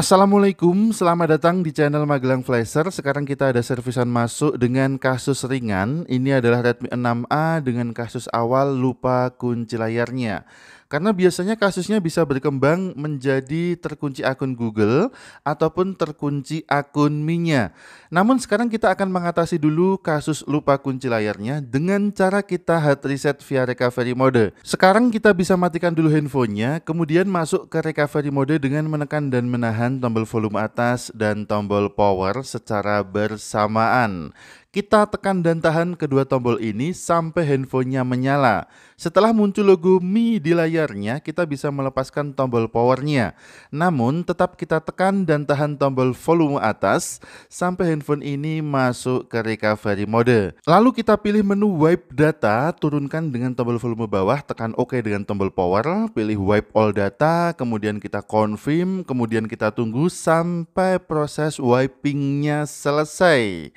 Assalamualaikum, selamat datang di channel Magelang Flasher. Sekarang kita ada servisan masuk dengan kasus ringan. Ini adalah Redmi 6A dengan kasus awal lupa kunci layarnya. Karena biasanya kasusnya bisa berkembang menjadi terkunci akun Google ataupun terkunci akun Minya. Namun sekarang kita akan mengatasi dulu kasus lupa kunci layarnya dengan cara kita hard reset via recovery mode. Sekarang kita bisa matikan dulu handphonenya, kemudian masuk ke recovery mode dengan menekan dan menahan tombol volume atas dan tombol power secara bersamaan. Kita tekan dan tahan kedua tombol ini sampai handphonenya menyala. Setelah muncul logo Mi di layarnya, kita bisa melepaskan tombol powernya. Namun, tetap kita tekan dan tahan tombol volume atas sampai handphone ini masuk ke recovery mode. Lalu kita pilih menu wipe data, turunkan dengan tombol volume bawah, tekan OK dengan tombol power, pilih wipe all data, kemudian kita confirm, kemudian kita tunggu sampai proses wipingnya selesai.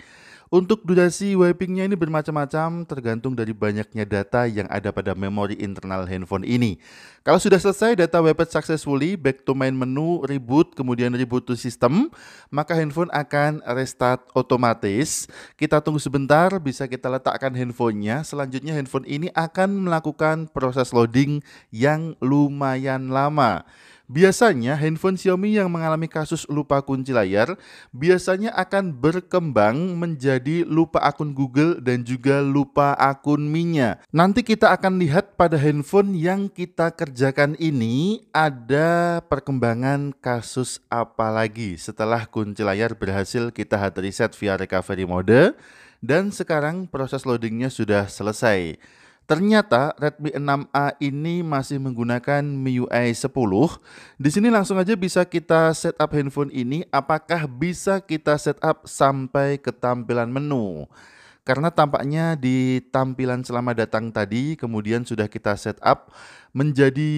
Untuk durasi wipingnya ini bermacam-macam tergantung dari banyaknya data yang ada pada memori internal handphone ini. Kalau sudah selesai data wiped successfully, back to main menu, reboot, kemudian reboot to system, maka handphone akan restart otomatis. Kita tunggu sebentar, bisa kita letakkan handphonenya. Selanjutnya handphone ini akan melakukan proses loading yang lumayan lama. Biasanya handphone Xiaomi yang mengalami kasus lupa kunci layar biasanya akan berkembang menjadi lupa akun Google dan juga lupa akun mi Nanti kita akan lihat pada handphone yang kita kerjakan ini ada perkembangan kasus apa lagi setelah kunci layar berhasil kita hard reset via recovery mode dan sekarang proses loadingnya sudah selesai. Ternyata Redmi 6A ini masih menggunakan MIUI 10. Di sini langsung aja bisa kita setup handphone ini apakah bisa kita setup sampai ke tampilan menu. Karena tampaknya di tampilan selamat datang tadi kemudian sudah kita setup menjadi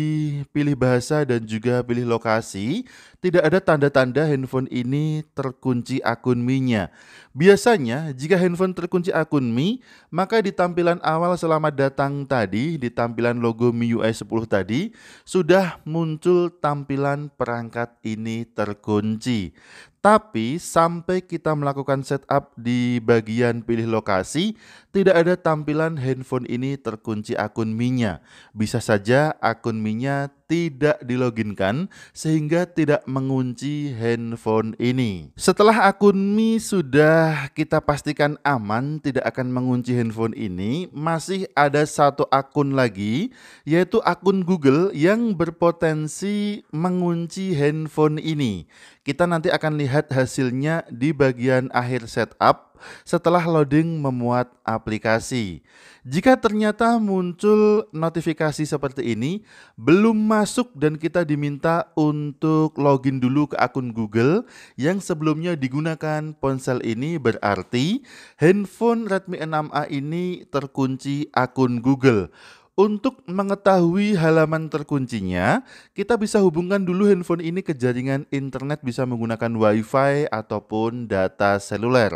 pilih bahasa dan juga pilih lokasi, tidak ada tanda-tanda handphone ini terkunci akun Mi-nya. Biasanya, jika handphone terkunci akun Mi, maka di tampilan awal selamat datang tadi, di tampilan logo MIUI 10 tadi, sudah muncul tampilan perangkat ini terkunci. Tapi sampai kita melakukan setup di bagian pilih lokasi, tidak ada tampilan handphone ini terkunci akun minya. Bisa saja akun minya tidak diloginkan sehingga tidak mengunci handphone ini. Setelah akun Mi sudah kita pastikan aman tidak akan mengunci handphone ini, masih ada satu akun lagi yaitu akun Google yang berpotensi mengunci handphone ini. Kita nanti akan lihat hasilnya di bagian akhir setup setelah loading memuat aplikasi. Jika ternyata muncul notifikasi seperti ini, belum masuk dan kita diminta untuk login dulu ke akun Google yang sebelumnya digunakan ponsel ini berarti handphone Redmi 6A ini terkunci akun Google. Untuk mengetahui halaman terkuncinya, kita bisa hubungkan dulu handphone ini ke jaringan internet bisa menggunakan WiFi ataupun data seluler.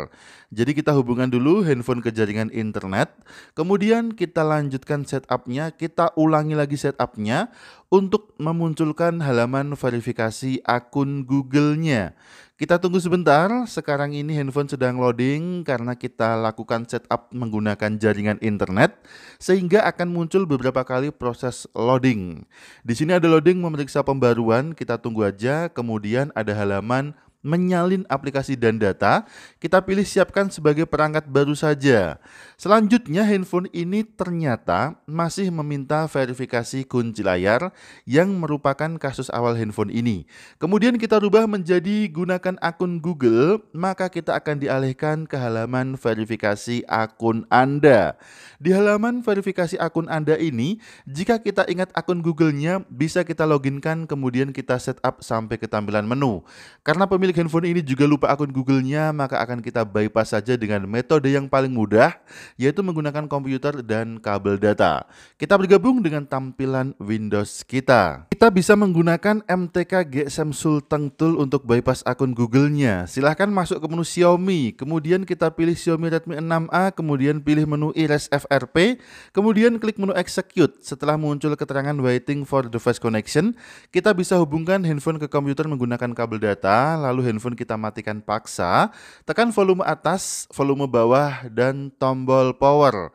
Jadi kita hubungkan dulu handphone ke jaringan internet, kemudian kita lanjutkan setupnya, kita ulangi lagi setupnya untuk memunculkan halaman verifikasi akun Google-nya. Kita tunggu sebentar, sekarang ini handphone sedang loading karena kita lakukan setup menggunakan jaringan internet sehingga akan muncul beberapa kali proses loading. Di sini ada loading memeriksa pembaruan, kita tunggu aja, kemudian ada halaman menyalin aplikasi dan data, kita pilih siapkan sebagai perangkat baru saja. Selanjutnya, handphone ini ternyata masih meminta verifikasi kunci layar yang merupakan kasus awal handphone ini. Kemudian kita rubah menjadi gunakan akun Google, maka kita akan dialihkan ke halaman verifikasi akun Anda. Di halaman verifikasi akun Anda ini, jika kita ingat akun Google-nya, bisa kita loginkan kemudian kita setup sampai ke tampilan menu. Karena pemilik pemilik handphone ini juga lupa akun Google-nya, maka akan kita bypass saja dengan metode yang paling mudah, yaitu menggunakan komputer dan kabel data. Kita bergabung dengan tampilan Windows kita. Kita bisa menggunakan MTK GSM Sultan Tool untuk bypass akun Google-nya. Silahkan masuk ke menu Xiaomi, kemudian kita pilih Xiaomi Redmi 6A, kemudian pilih menu Iris FRP, kemudian klik menu Execute. Setelah muncul keterangan Waiting for Device Connection, kita bisa hubungkan handphone ke komputer menggunakan kabel data, lalu lalu handphone kita matikan paksa, tekan volume atas, volume bawah, dan tombol power.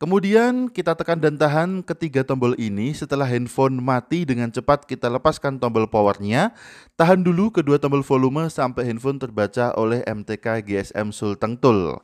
Kemudian kita tekan dan tahan ketiga tombol ini setelah handphone mati dengan cepat kita lepaskan tombol powernya. Tahan dulu kedua tombol volume sampai handphone terbaca oleh MTK GSM Sultan Tool.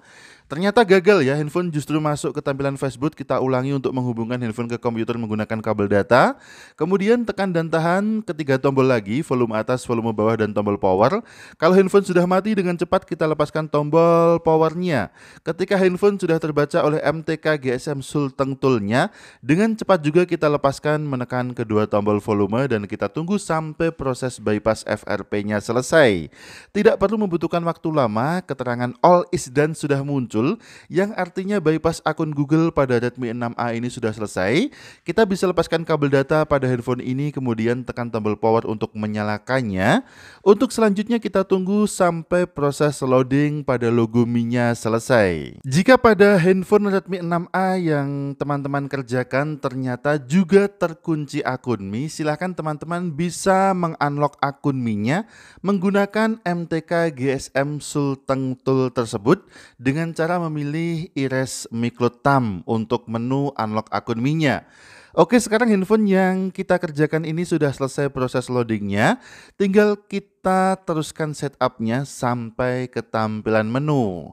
Ternyata gagal ya, handphone justru masuk ke tampilan Facebook. Kita ulangi untuk menghubungkan handphone ke komputer menggunakan kabel data. Kemudian tekan dan tahan ketiga tombol lagi, volume atas, volume bawah, dan tombol power. Kalau handphone sudah mati, dengan cepat kita lepaskan tombol powernya. Ketika handphone sudah terbaca oleh MTK GSM Sulteng Toolnya, dengan cepat juga kita lepaskan menekan kedua tombol volume dan kita tunggu sampai proses bypass FRP-nya selesai. Tidak perlu membutuhkan waktu lama, keterangan all is done sudah muncul muncul yang artinya bypass akun Google pada Redmi 6A ini sudah selesai. Kita bisa lepaskan kabel data pada handphone ini kemudian tekan tombol power untuk menyalakannya. Untuk selanjutnya kita tunggu sampai proses loading pada logo Mi-nya selesai. Jika pada handphone Redmi 6A yang teman-teman kerjakan ternyata juga terkunci akun Mi, silahkan teman-teman bisa mengunlock akun Mi-nya menggunakan MTK GSM Sulteng Tool tersebut dengan cara saudara memilih Ires Miklotam untuk menu unlock akun minya. Oke, sekarang handphone yang kita kerjakan ini sudah selesai proses loadingnya. Tinggal kita teruskan setupnya sampai ke tampilan menu.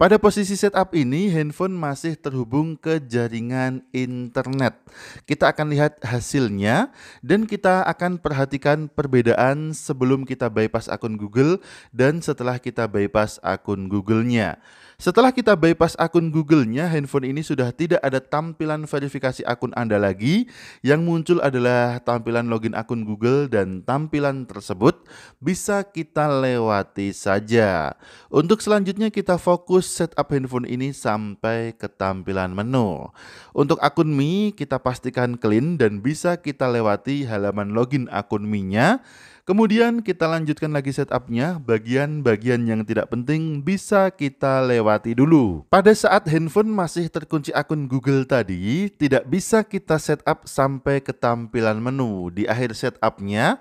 Pada posisi setup ini, handphone masih terhubung ke jaringan internet. Kita akan lihat hasilnya dan kita akan perhatikan perbedaan sebelum kita bypass akun Google dan setelah kita bypass akun Google-nya. Setelah kita bypass akun Google-nya, handphone ini sudah tidak ada tampilan verifikasi akun Anda lagi. Yang muncul adalah tampilan login akun Google dan tampilan tersebut bisa kita lewati saja. Untuk selanjutnya kita fokus terus setup handphone ini sampai ke tampilan menu. Untuk akun Mi, kita pastikan clean dan bisa kita lewati halaman login akun Mi-nya. Kemudian kita lanjutkan lagi setupnya, bagian-bagian yang tidak penting bisa kita lewati dulu. Pada saat handphone masih terkunci akun Google tadi, tidak bisa kita setup sampai ke tampilan menu. Di akhir setupnya,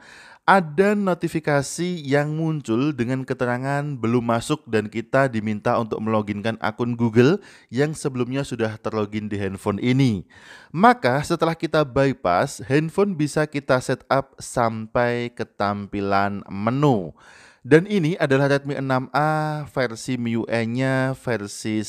ada notifikasi yang muncul dengan keterangan belum masuk dan kita diminta untuk meloginkan akun Google yang sebelumnya sudah terlogin di handphone ini. Maka setelah kita bypass, handphone bisa kita setup sampai ke tampilan menu. Dan ini adalah Redmi 6A versi MIUI-nya versi 10.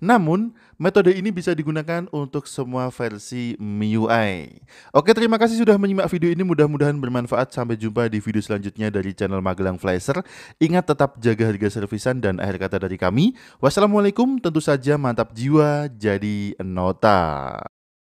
Namun, Metode ini bisa digunakan untuk semua versi MIUI. Oke, terima kasih sudah menyimak video ini. Mudah-mudahan bermanfaat. Sampai jumpa di video selanjutnya dari channel Magelang Flasher. Ingat tetap jaga harga servisan dan akhir kata dari kami. Wassalamualaikum, tentu saja mantap jiwa jadi nota.